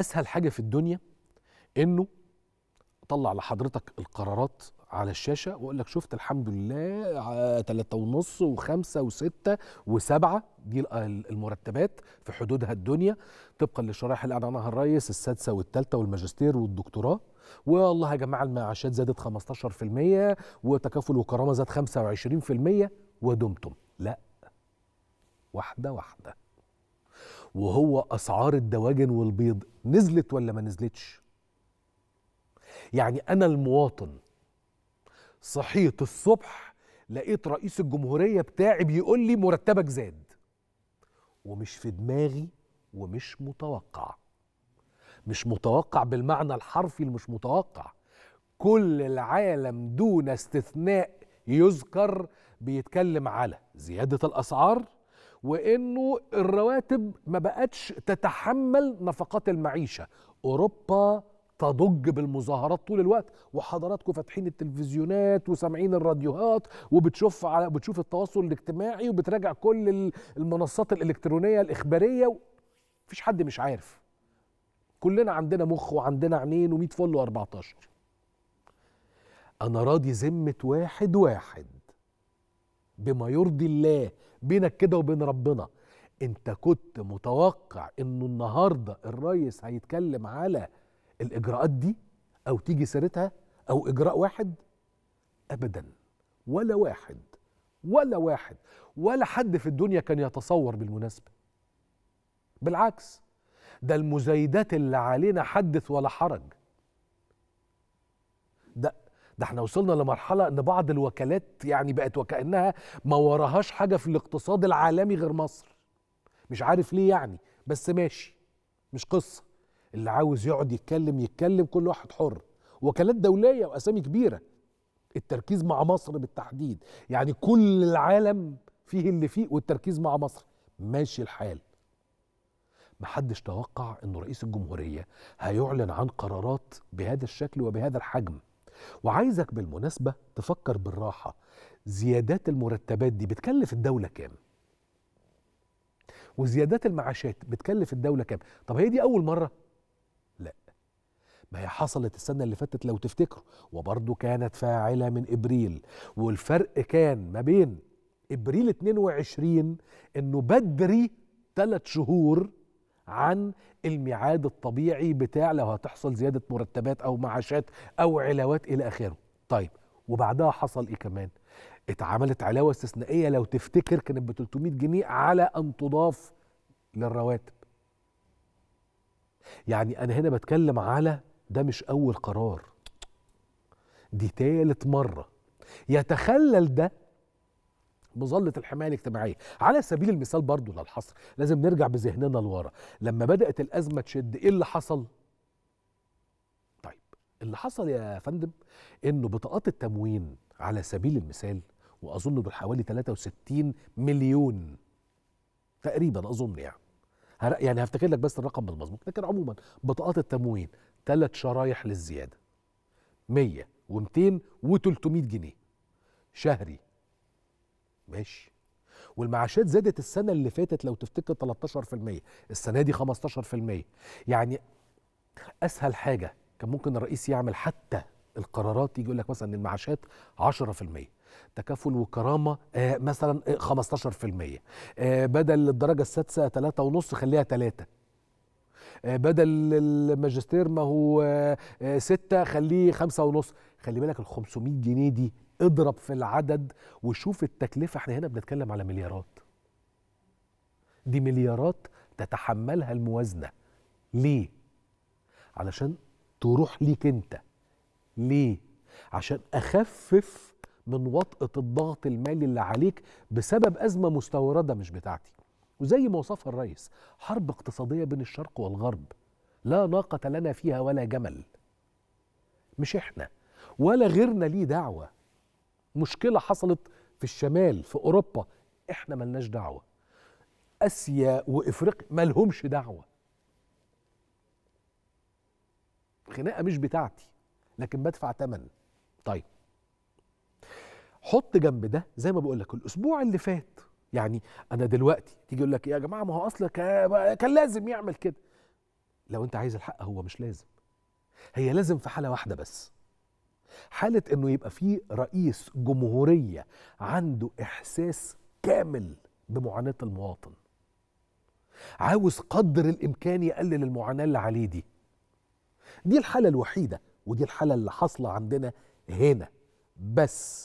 اسهل حاجه في الدنيا انه اطلع لحضرتك القرارات على الشاشه واقول لك شفت الحمد لله ثلاثة ونص وخمسة وستة وسبعة دي المرتبات في حدودها الدنيا طبقا للشرائح اللي اعلنها عنها الريس السادسة والثالثة والماجستير والدكتوراه والله يا جماعة المعاشات زادت 15% وتكافل وكرامة زاد 25% ودمتم لا واحدة واحدة وهو اسعار الدواجن والبيض نزلت ولا ما نزلتش يعني انا المواطن صحيت الصبح لقيت رئيس الجمهوريه بتاعي بيقول لي مرتبك زاد ومش في دماغي ومش متوقع مش متوقع بالمعنى الحرفي المش متوقع كل العالم دون استثناء يذكر بيتكلم على زياده الاسعار وانه الرواتب ما بقتش تتحمل نفقات المعيشه اوروبا تضج بالمظاهرات طول الوقت وحضراتكم فاتحين التلفزيونات وسامعين الراديوهات وبتشوف على بتشوف التواصل الاجتماعي وبتراجع كل المنصات الالكترونيه الاخباريه مفيش حد مش عارف كلنا عندنا مخ وعندنا عينين و100 فل و14 انا راضي ذمه واحد واحد بما يرضي الله بينك كده وبين ربنا انت كنت متوقع انه النهارده الريس هيتكلم على الاجراءات دي او تيجي سيرتها او اجراء واحد ابدا ولا واحد ولا واحد ولا حد في الدنيا كان يتصور بالمناسبه بالعكس ده المزايدات اللي علينا حدث ولا حرج ده احنا وصلنا لمرحله ان بعض الوكالات يعني بقت وكانها ما وراهاش حاجه في الاقتصاد العالمي غير مصر مش عارف ليه يعني بس ماشي مش قصه اللي عاوز يقعد يتكلم يتكلم كل واحد حر وكالات دوليه واسامي كبيره التركيز مع مصر بالتحديد يعني كل العالم فيه اللي فيه والتركيز مع مصر ماشي الحال محدش توقع انه رئيس الجمهوريه هيعلن عن قرارات بهذا الشكل وبهذا الحجم وعايزك بالمناسبة تفكر بالراحة زيادات المرتبات دي بتكلف الدولة كام؟ وزيادات المعاشات بتكلف الدولة كام؟ طب هي دي أول مرة؟ لا ما هي حصلت السنة اللي فاتت لو تفتكروا وبرضه كانت فاعلة من إبريل والفرق كان ما بين إبريل 22 إنه بدري ثلاث شهور عن الميعاد الطبيعي بتاع لو هتحصل زياده مرتبات او معاشات او علاوات الى اخره طيب وبعدها حصل ايه كمان اتعملت علاوه استثنائيه لو تفتكر كانت ب 300 جنيه على ان تضاف للرواتب يعني انا هنا بتكلم على ده مش اول قرار دي تالت مره يتخلل ده مظله الحمايه الاجتماعيه على سبيل المثال برضو للحصر لازم نرجع بذهننا لورا لما بدات الازمه تشد ايه اللي حصل طيب اللي حصل يا فندم انه بطاقات التموين على سبيل المثال واظن دول حوالي 63 مليون تقريبا اظن يعني يعني هفتكر لك بس الرقم بالمظبوط لكن عموما بطاقات التموين ثلاث شرايح للزياده 100 و200 و300 جنيه شهري ماشي والمعاشات زادت السنه اللي فاتت لو تفتكر 13% السنه دي 15% يعني اسهل حاجه كان ممكن الرئيس يعمل حتى القرارات يجي يقول لك مثلا المعاشات 10% تكافل وكرامه آه، مثلا 15% آه، آه، بدل الدرجه السادسه 3.5 خليها 3 آه، بدل الماجستير ما هو آه، آه، ستة خليه خمسة ونص خلي بالك ال 500 جنيه دي اضرب في العدد وشوف التكلفة احنا هنا بنتكلم على مليارات دي مليارات تتحملها الموازنة ليه؟ علشان تروح ليك انت ليه؟ عشان اخفف من وطأة الضغط المالي اللي عليك بسبب أزمة مستوردة مش بتاعتي وزي ما وصفها الرئيس حرب اقتصادية بين الشرق والغرب لا ناقة لنا فيها ولا جمل مش احنا ولا غيرنا ليه دعوة مشكلة حصلت في الشمال في أوروبا احنا ملناش دعوة آسيا وإفريقيا ملهمش دعوة خناقة مش بتاعتي لكن بدفع تمن طيب حط جنب ده زي ما بقولك الأسبوع اللي فات يعني انا دلوقتي تيجي يقول لك يا جماعه ما هو اصلا كان لازم يعمل كده لو انت عايز الحق هو مش لازم هي لازم في حاله واحده بس حاله انه يبقى في رئيس جمهوريه عنده احساس كامل بمعاناه المواطن عاوز قدر الامكان يقلل المعاناه اللي عليه دي دي الحاله الوحيده ودي الحاله اللي حاصله عندنا هنا بس